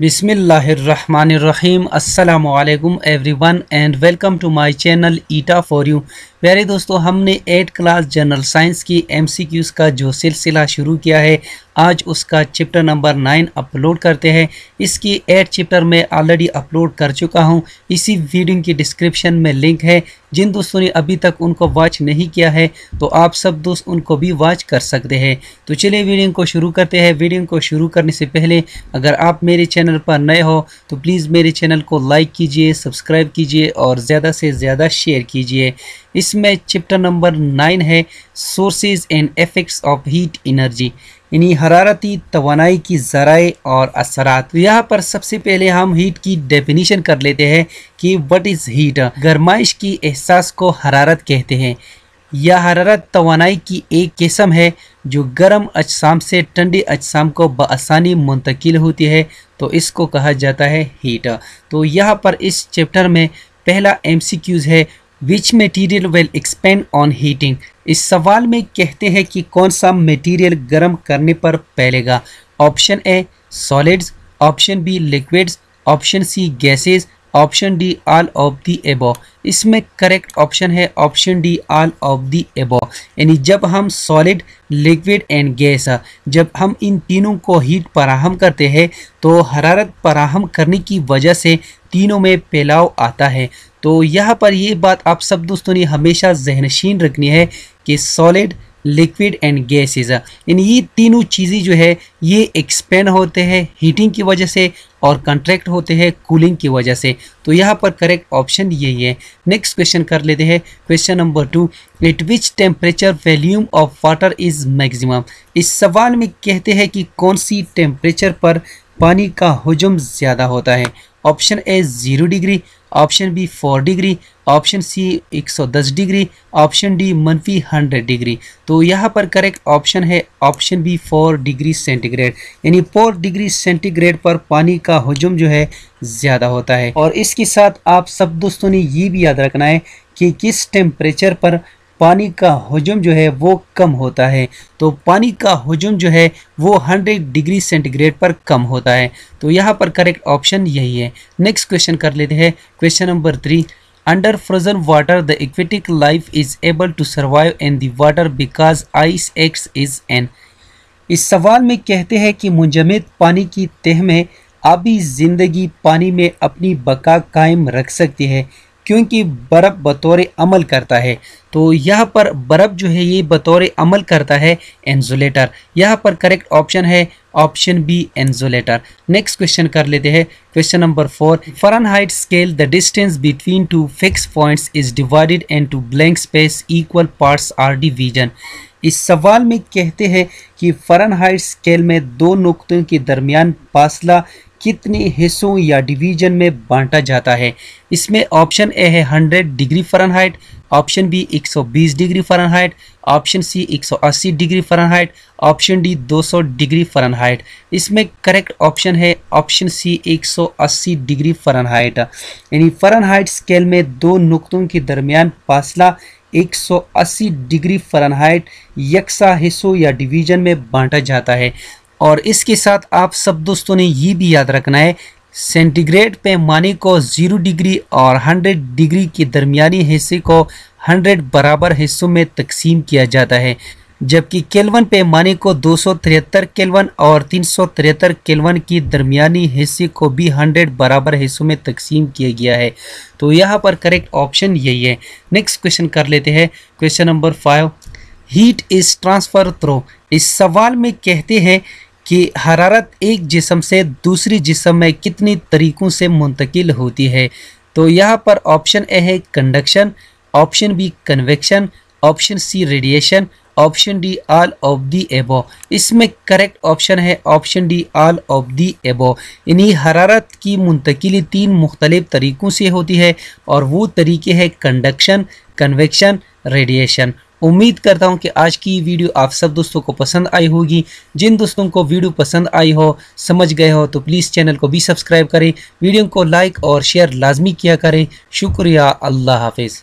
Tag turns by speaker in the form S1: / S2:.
S1: बिसमीम् अल्लाम वन and welcome to my channel ईटा फॉर यू प्यारे दोस्तों हमने एट क्लास जनरल साइंस की एमसीक्यूज़ का जो सिलसिला शुरू किया है आज उसका चैप्टर नंबर नाइन अपलोड करते हैं इसकी एट चैप्टर में ऑलरेडी अपलोड कर चुका हूँ इसी वीडियो की डिस्क्रिप्शन में लिंक है जिन दोस्तों ने अभी तक उनको वॉच नहीं किया है तो आप सब दोस्त उनको भी वॉच कर सकते हैं तो चलिए वीडियो को शुरू करते हैं वीडियो को शुरू करने से पहले अगर आप मेरे चैनल पर नए हो तो प्लीज़ मेरे चैनल को लाइक कीजिए सब्सक्राइब कीजिए और ज़्यादा से ज़्यादा शेयर कीजिए इसमें चैप्टर नंबर नाइन है sources and effects of heat energy यानी हरारती तोानाई की ज़राए और असरात तो यहाँ पर सबसे पहले हम हीट की डेफिनीशन कर लेते हैं कि वट इज़ हीट गर्माइश की एहसास को हरारत कहते हैं यह हरारत तोानाई की एक किस्म है जो गर्म अजसाम से ठंडी अजसाम को बसानी मुंतकिल होती है तो इसको कहा जाता है हीट तो यहाँ पर इस चैप्टर में पहला एम सी क्यूज़ है which material will expand on heating इस सवाल में कहते हैं कि कौन सा मटीरियल गर्म करने पर फैलेगा option A solids option B liquids option C gases option D all of the above इसमें करेक्ट ऑप्शन है option D all of the above यानी जब हम सॉलिड लिक्विड एंड गैस जब हम इन तीनों को हीट फराहम करते हैं तो हरारत फराहम करने की वजह से तीनों में फैलाव आता है तो यहाँ पर ये बात आप सब दोस्तों ने हमेशा जहनशीन रखनी है कि सॉलिड लिक्विड एंड गैसेज इन ये तीनों चीज़ें जो है ये एक्सपेंड होते हैं हीटिंग की वजह से और कंट्रैक्ट होते हैं कूलिंग की वजह से तो यहाँ पर करेक्ट ऑप्शन यही है नेक्स्ट क्वेश्चन कर लेते हैं question number two at which temperature volume of water is maximum इस सवाल में कहते हैं कि कौन सी टेम्परेचर पर पानी का हजम ज़्यादा होता है option A zero degree option B four degree option C 110 degree option D मनफी 100 डिग्री तो यहाँ पर करेक्ट ऑप्शन है option B four degree centigrade यानी फोर डिग्री सेंटीग्रेड पर पानी का हजम जो है ज़्यादा होता है और इसके साथ आप सब दोस्तों ने ये भी याद रखना है कि किस टेम्परेचर पर पानी का हजम जो है वो कम होता है तो पानी का हजम जो है वो 100 डिग्री सेंटीग्रेड पर कम होता है तो यहाँ पर करेक्ट ऑप्शन यही है नेक्स्ट क्वेश्चन कर लेते हैं question number three under frozen water the aquatic life is able to survive in the water because ice acts as an इस सवाल में कहते हैं कि मुंजमद पानी की तह में आबी ज़िंदगी पानी में अपनी बका कायम रख सकती है क्योंकि बर्फ़ बतौर अमल करता है तो यहाँ पर बर्फ़ जो है ये बतौर अमल करता है एंजुलेटर यहाँ पर करेक्ट ऑप्शन है option B insulator next question कर लेते हैं question number four Fahrenheit scale the distance between two fix points is divided and to blank space equal parts or division इस सवाल में कहते हैं कि फरनहाइट स्केल में दो नुकतों के दरमियान फासला कितने हिस्सों या डिवीजन में बांटा जाता है इसमें ऑप्शन ए है 100 degree Fahrenheit option B 120 degree Fahrenheit option C 180 degree Fahrenheit option D 200 degree Fahrenheit इसमें करेक्ट ऑप्शन है ऑप्शन सी 180 डिग्री फ़ारेनहाइट यानी फ़ारेनहाइट स्केल में दो नुकतों के दरमियान फासला 180 डिग्री फ़ारेनहाइट यकसा हिस्सों या डिवीजन में बांटा जाता है और इसके साथ आप सब दोस्तों ने ये भी याद रखना है सेंटीग्रेड पैमाने को ज़ीरो डिग्री और हंड्रेड डिग्री के दरमियानी हिस्से को हंड्रेड बराबर हिस्सों में तकसीम किया जाता है जबकि केल्वन पैमाने को दो सौ तिहत्तर केल्वन और तीन सौ तिहत्तर केल्वन की दरमियानी हिस्से को भी हंड्रेड बराबर हिस्सों में तकसीम किया गया है तो यहाँ पर करेक्ट ऑप्शन यही है नेक्स्ट क्वेश्चन कर लेते हैं question number five heat is transfer through इस सवाल में कहते हैं कि हरारत एक जिसम से दूसरी जिसम में कितनी तरीक़ों से मुंतकिल होती है तो यहाँ पर ऑप्शन ए है conduction option B convection option C radiation option D all of the above इसमें करेक्ट ऑप्शन है option D all of the above इन्हीं हरारत की मुंतकिली तीन मुख्तलिफ तरीक़ों से होती है और वो तरीके हैं कंडक्शन कन्वेक्शन रेडिएशन उम्मीद करता हूँ कि आज की वीडियो आप सब दोस्तों को पसंद आई होगी जिन दोस्तों को वीडियो पसंद आई हो समझ गए हो तो प्लीज़ चैनल को भी सब्सक्राइब करें वीडियो को लाइक और शेयर लाजमी किया करें शुक्रिया अल्लाह हाफिज़